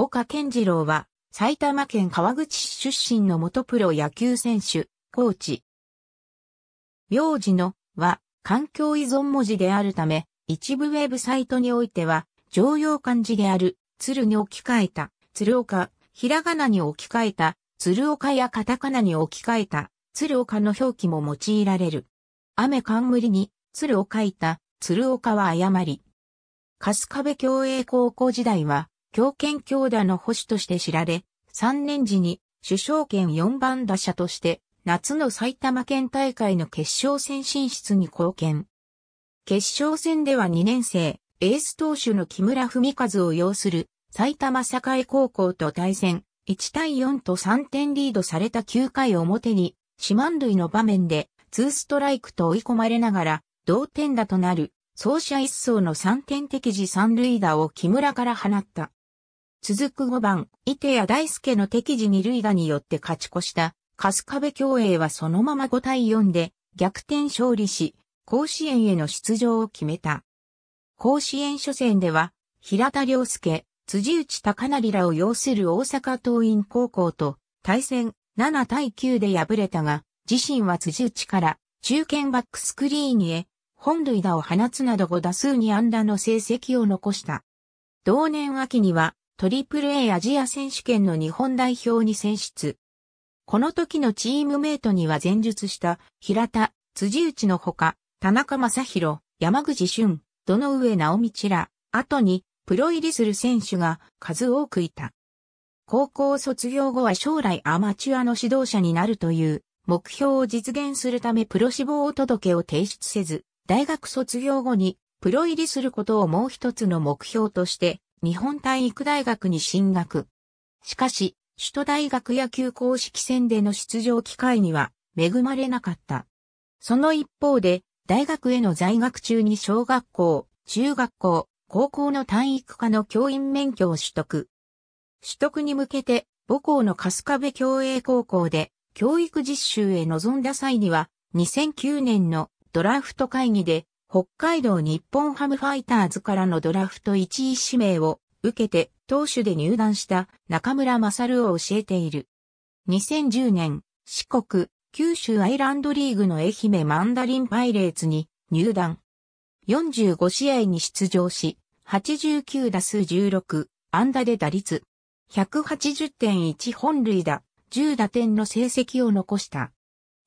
岡健次郎は、埼玉県川口市出身の元プロ野球選手、コーチ。名字のは、環境依存文字であるため、一部ウェブサイトにおいては、常用漢字である、鶴に置き換えた、鶴岡、ひらがなに置き換えた、鶴岡やカタカナに置き換えた、鶴岡の表記も用いられる。雨冠に、鶴を書いた、鶴岡は誤り。春日部共栄高校時代は、強権強打の保守として知られ、3年時に首相権4番打者として夏の埼玉県大会の決勝戦進出に貢献。決勝戦では2年生、エース投手の木村文和を要する埼玉栄高校と対戦、1対4と3点リードされた9回表に、四万塁の場面で、2ストライクと追い込まれながら、同点打となる、走者一層の3点敵時三塁打を木村から放った。続く5番、伊手谷大輔の敵時二塁打によって勝ち越した、春日部競泳はそのまま5対4で逆転勝利し、甲子園への出場を決めた。甲子園初戦では、平田良介、辻内隆成らを擁する大阪桐蔭高校と対戦7対9で敗れたが、自身は辻内から中堅バックスクリーンへ本塁打を放つなど5打数に安打の成績を残した。同年秋にはトリプル a アジア選手権の日本代表に選出。この時のチームメイトには前述した平田、辻内のほか、田中正宏、山口俊、土の上直道ら、後にプロ入りする選手が数多くいた。高校卒業後は将来アマチュアの指導者になるという目標を実現するためプロ志望届を提出せず、大学卒業後にプロ入りすることをもう一つの目標として日本体育大学に進学。しかし、首都大学野球公式戦での出場機会には恵まれなかった。その一方で、大学への在学中に小学校、中学校、高校の体育科の教員免許を取得。取得に向けて、母校の春日部共栄高校で教育実習へ臨んだ際には、2009年のドラフト会議で北海道日本ハムファイターズからのドラフト1位指名を受けて投手で入団した中村勝を教えている。2010年、四国、九州アイランドリーグの愛媛マンダリンパイレーツに入団。45試合に出場し、89打数16、安打で打率、180.1本塁打、10打点の成績を残した。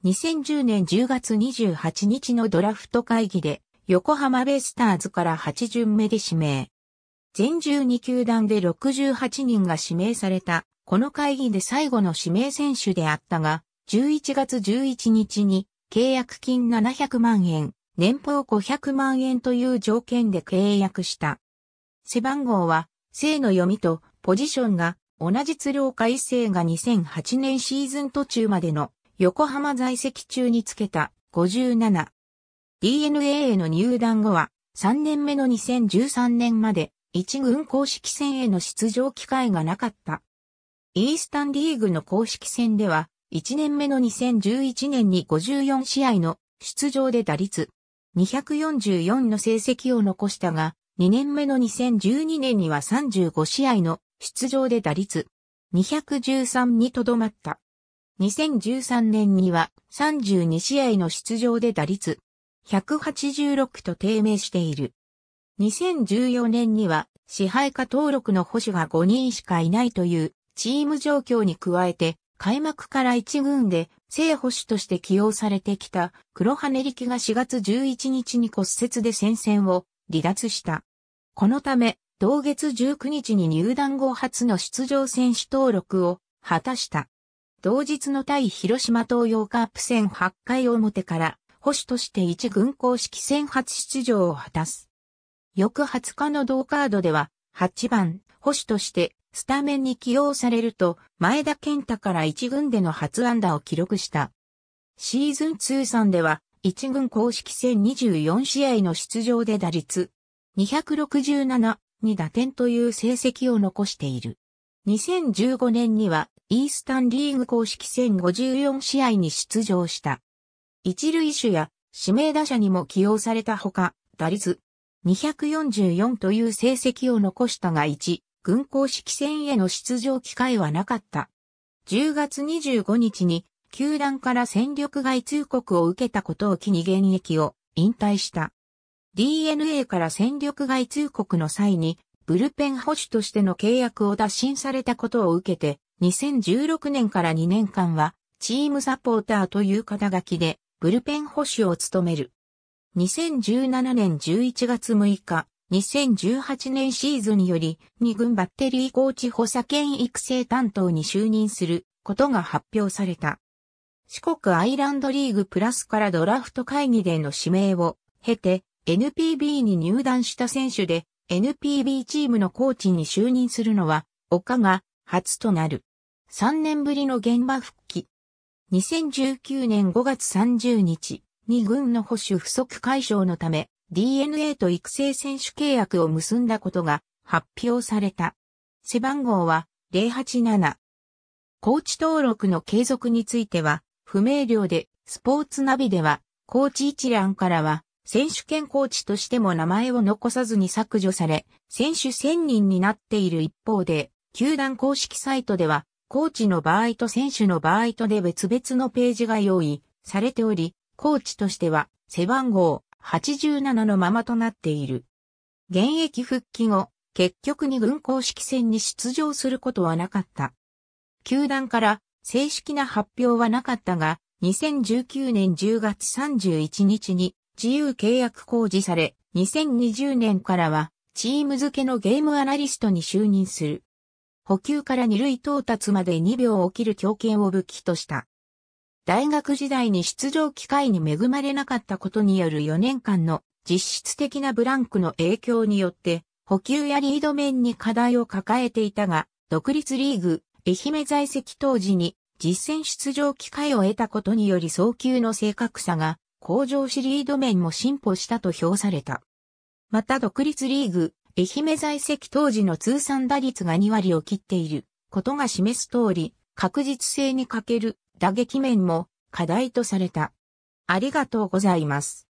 2010年10月28日のドラフト会議で、横浜ベイスターズから8巡目で指名。全12球団で68人が指名された、この会議で最後の指名選手であったが、11月11日に契約金700万円、年俸500万円という条件で契約した。背番号は、生の読みとポジションが同じ鶴岡一世が2008年シーズン途中までの横浜在籍中につけた57。DNA への入団後は、3年目の2013年まで、一軍公式戦への出場機会がなかった。イースタンリーグの公式戦では、1年目の2011年に54試合の出場で打率244の成績を残したが、2年目の2012年には35試合の出場で打率213にとどまった。2013年には32試合の出場で打率186と低迷している。2014年には支配下登録の保守が5人しかいないというチーム状況に加えて開幕から1軍で正保守として起用されてきた黒羽力が4月11日に骨折で戦線を離脱した。このため同月19日に入団後初の出場選手登録を果たした。同日の対広島東洋カープ戦8回表から保守として一軍公式戦初出場を果たす。翌20日の同カードでは、8番、保守としてスタメンに起用されると、前田健太から一軍での初安打を記録した。シーズン通算では、一軍公式戦24試合の出場で打率267に打点という成績を残している。2015年にはイースタンリーグ公式戦54試合に出場した。一塁手や指名打者にも起用されたほか、打率244という成績を残したが1、軍公式戦への出場機会はなかった。10月25日に、球団から戦力外通告を受けたことを機に現役を引退した。DNA から戦力外通告の際に、ブルペン保守としての契約を打診されたことを受けて、2016年から2年間は、チームサポーターという肩書きで、ブルペン保守を務める。2017年11月6日、2018年シーズンにより、2軍バッテリーコーチ補佐兼育成担当に就任することが発表された。四国アイランドリーグプラスからドラフト会議での指名を経て、NPB に入団した選手で、NPB チームのコーチに就任するのは、岡が初となる。3年ぶりの現場復帰。2019年5月30日に軍の保守不足解消のため DNA と育成選手契約を結んだことが発表された。背番号は087。コーチ登録の継続については不明瞭でスポーツナビではコーチ一覧からは選手権コーチとしても名前を残さずに削除され、選手1000人になっている一方で、球団公式サイトでは、コーチの場合と選手の場合とで別々のページが用意されており、コーチとしては背番号87のままとなっている。現役復帰後、結局に軍公式戦に出場することはなかった。球団から正式な発表はなかったが、2019年10月31日に自由契約公示され、2020年からはチーム付けのゲームアナリストに就任する。補給から二塁到達まで2秒起きる強肩を武器とした。大学時代に出場機会に恵まれなかったことによる4年間の実質的なブランクの影響によって、補給やリード面に課題を抱えていたが、独立リーグ、愛媛在籍当時に実戦出場機会を得たことにより早球の正確さが向上しリード面も進歩したと評された。また独立リーグ、愛媛在籍当時の通算打率が2割を切っていることが示す通り、確実性に欠ける打撃面も課題とされた。ありがとうございます。